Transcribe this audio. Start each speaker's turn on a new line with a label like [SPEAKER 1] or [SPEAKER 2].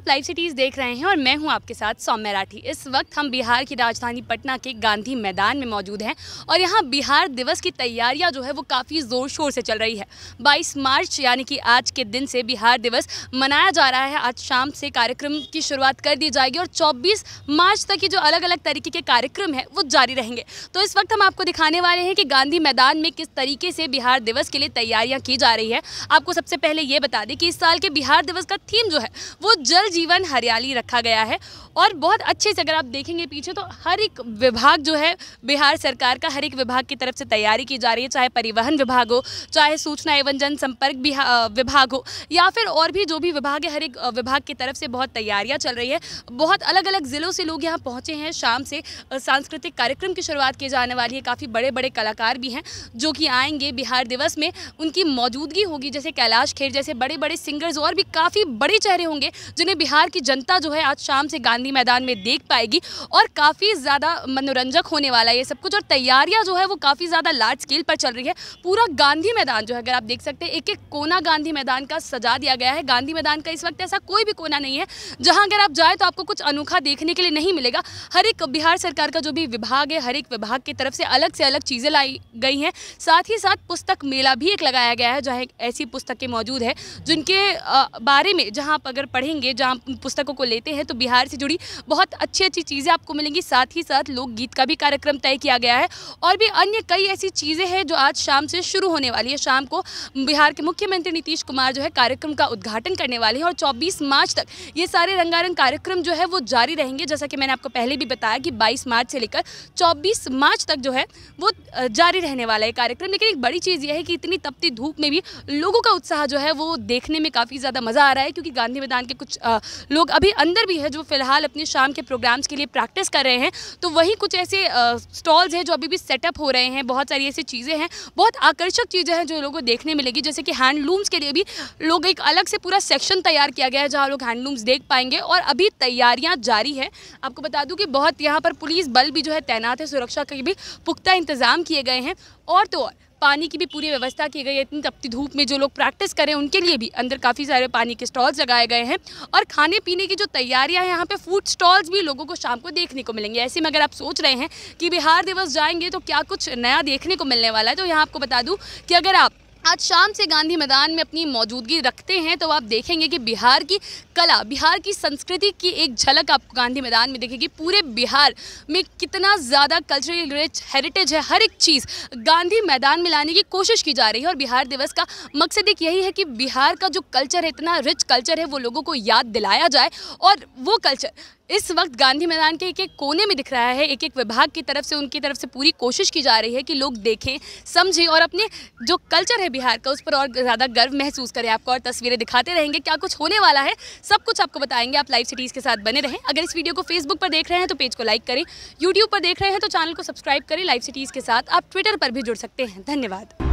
[SPEAKER 1] आप live cities देख रहे हैं और मैं हूं आपके साथ सौम्य राठी इस वक्त हम बिहार की राजधानी पटना के गांधी मैदान में मौजूद हैं और यहां बिहार दिवस की तैयारियां जो है वो काफ़ी ज़ोर शोर से चल रही है 22 मार्च यानी कि आज के दिन से बिहार दिवस मनाया जा रहा है आज शाम से कार्यक्रम की शुरुआत कर दी जाएगी और चौबीस मार्च तक ये जो अलग अलग तरीके के कार्यक्रम हैं वो जारी रहेंगे तो इस वक्त हम आपको दिखाने वाले हैं कि गांधी मैदान में किस तरीके से बिहार दिवस के लिए तैयारियाँ की जा रही है आपको सबसे पहले ये बता दें कि इस साल के बिहार दिवस का थीम जो है वो जल जीवन हरियाली रखा गया है और बहुत अच्छे से अगर आप देखेंगे पीछे तो हर एक विभाग जो है बिहार सरकार का हर एक विभाग की तरफ से तैयारी की जा रही है चाहे परिवहन विभाग हो चाहे सूचना एवं जनसंपर्क विभाग हो या फिर और भी जो भी विभाग है हर एक विभाग की तरफ से बहुत तैयारियाँ चल रही है बहुत अलग अलग ज़िलों से लोग यहाँ पहुँचे हैं शाम से सांस्कृतिक कार्यक्रम की शुरुआत की जाने वाली है काफ़ी बड़े बड़े कलाकार भी हैं जो कि आएंगे बिहार दिवस में उनकी मौजूदगी होगी जैसे कैलाश खेर जैसे बड़े बड़े सिंगर्स और भी काफ़ी बड़े चेहरे होंगे जिन्हें बिहार की जनता जो है आज शाम से गांधी मैदान में देख पाएगी और काफ़ी ज़्यादा मनोरंजक होने वाला है ये सब कुछ और तैयारियाँ जो है वो काफ़ी ज़्यादा लार्ज स्केल पर चल रही है पूरा गांधी मैदान जो है अगर आप देख सकते हैं एक एक कोना गांधी मैदान का सजा दिया गया है गांधी मैदान का इस वक्त ऐसा कोई भी कोना नहीं है जहाँ अगर आप जाए तो आपको कुछ अनोखा देखने के लिए नहीं मिलेगा हर एक बिहार सरकार का जो भी विभाग है हर एक विभाग की तरफ से अलग से अलग चीज़ें लाई गई हैं साथ ही साथ पुस्तक मेला भी एक लगाया गया है जहाँ ऐसी पुस्तकें मौजूद है जिनके बारे में जहाँ आप अगर पढ़ेंगे जहाँ किताब पुस्तकों को लेते हैं तो बिहार से जुड़ी बहुत अच्छी अच्छी चीज़ें आपको मिलेंगी साथ ही साथ लोकगीत का भी कार्यक्रम तय किया गया है और भी अन्य कई ऐसी चीज़ें हैं जो आज शाम से शुरू होने वाली है शाम को बिहार के मुख्यमंत्री नीतीश कुमार जो है कार्यक्रम का उद्घाटन करने वाले हैं और चौबीस मार्च तक ये सारे रंगारंग कार्यक्रम जो है वो जारी रहेंगे जैसा कि मैंने आपको पहले भी बताया कि बाईस मार्च से लेकर चौबीस मार्च तक जो है वो जारी रहने वाला है कार्यक्रम लेकिन एक बड़ी चीज़ यह है कि इतनी तपती धूप में भी लोगों का उत्साह जो है वो देखने में काफ़ी ज़्यादा मज़ा आ रहा है क्योंकि गांधी मैदान के कुछ आ, लोग अभी अंदर भी है जो फिलहाल अपने शाम के प्रोग्राम्स के लिए प्रैक्टिस कर रहे हैं तो वहीं कुछ ऐसे स्टॉल्स हैं जो अभी भी सेटअप हो रहे हैं बहुत सारी ऐसी चीज़ें हैं बहुत आकर्षक चीज़ें हैं जो लोगों को देखने मिलेगी जैसे कि हैंडलूम्स के लिए भी लोग एक अलग से पूरा सेक्शन तैयार किया गया है जहाँ लोग हैंडलूम्स देख पाएंगे और अभी तैयारियाँ जारी है आपको बता दूँ कि बहुत यहाँ पर पुलिस बल भी जो है तैनात है सुरक्षा के भी पुख्ता इंतज़ाम किए गए हैं और तो और पानी की भी पूरी व्यवस्था की गई है इतनी तपती धूप में जो लोग प्रैक्टिस करें उनके लिए भी अंदर काफ़ी सारे पानी के स्टॉल्स लगाए गए हैं और खाने पीने की जो तैयारियाँ हैं यहाँ पर फूड स्टॉल्स भी लोगों को शाम को देखने को मिलेंगे ऐसे में अगर आप सोच रहे हैं कि बिहार दिवस जाएंगे तो क्या कुछ नया देखने को मिलने वाला है तो यहाँ आपको बता दूँ कि अगर आप आज शाम से गांधी मैदान में अपनी मौजूदगी रखते हैं तो आप देखेंगे कि बिहार की कला बिहार की संस्कृति की एक झलक आप गांधी मैदान में देखेगी पूरे बिहार में कितना ज़्यादा कल्चरल रिच हेरिटेज है हर एक चीज़ गांधी मैदान में लाने की कोशिश की जा रही है और बिहार दिवस का मकसद एक यही है कि बिहार का जो कल्चर है इतना रिच कल्चर है वो लोगों को याद दिलाया जाए और वो कल्चर इस वक्त गांधी मैदान के एक एक कोने में दिख रहा है एक एक विभाग की तरफ से उनकी तरफ से पूरी कोशिश की जा रही है कि लोग देखें समझें और अपने जो कल्चर है बिहार का उस पर और ज़्यादा गर्व महसूस करें आपको और तस्वीरें दिखाते रहेंगे क्या कुछ होने वाला है सब कुछ आपको बताएंगे आप लाइव सिटीज़ के साथ बने रहें अगर इस वीडियो को फेसबुक पर देख रहे हैं तो पेज को लाइक करें यूट्यूब पर देख रहे हैं तो चैनल को सब्सक्राइब करें लाइव सिटीज़ के साथ आप ट्विटर पर भी जुड़ सकते हैं धन्यवाद